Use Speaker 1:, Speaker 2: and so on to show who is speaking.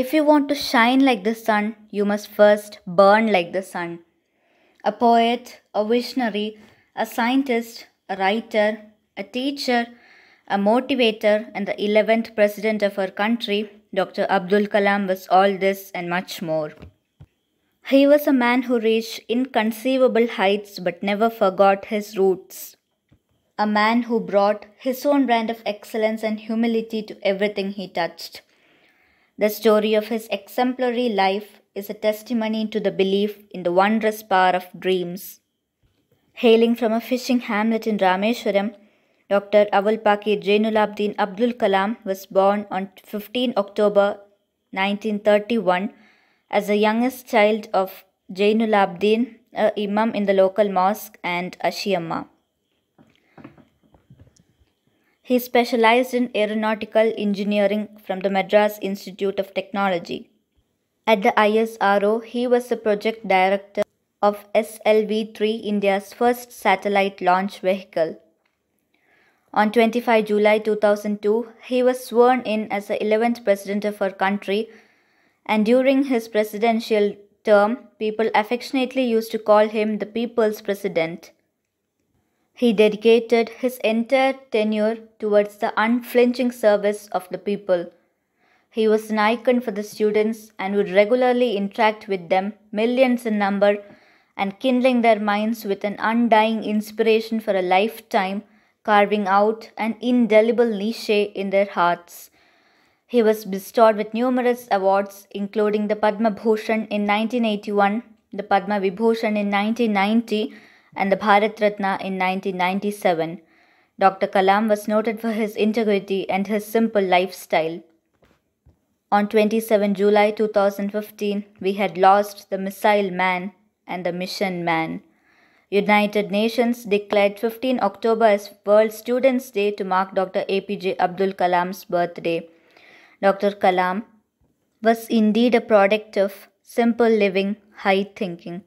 Speaker 1: If you want to shine like the sun, you must first burn like the sun. A poet, a visionary, a scientist, a writer, a teacher, a motivator, and the 11th president of our country, Dr. Abdul Kalam was all this and much more. He was a man who reached inconceivable heights but never forgot his roots. A man who brought his own brand of excellence and humility to everything he touched. The story of his exemplary life is a testimony to the belief in the wondrous power of dreams. Hailing from a fishing hamlet in Rameshwaram, Dr. Awalpaki Jainulabdin Abdul Kalam was born on 15 October 1931 as the youngest child of Jainulabdin, a imam in the local mosque, and Ashiyamma. He specialized in aeronautical engineering from the Madras Institute of Technology. At the ISRO, he was the project director of SLV 3, India's first satellite launch vehicle. On 25 July 2002, he was sworn in as the 11th president of our country, and during his presidential term, people affectionately used to call him the People's President. He dedicated his entire tenure towards the unflinching service of the people. He was an icon for the students and would regularly interact with them, millions in number, and kindling their minds with an undying inspiration for a lifetime, carving out an indelible niche in their hearts. He was bestowed with numerous awards, including the Padma Bhushan in 1981, the Padma Vibhushan in 1990, and the Bharat Ratna in 1997, Dr. Kalam was noted for his integrity and his simple lifestyle. On 27 July 2015, we had lost the missile man and the mission man. United Nations declared 15 October as World Students' Day to mark Dr. APJ Abdul Kalam's birthday. Dr. Kalam was indeed a product of simple living, high thinking.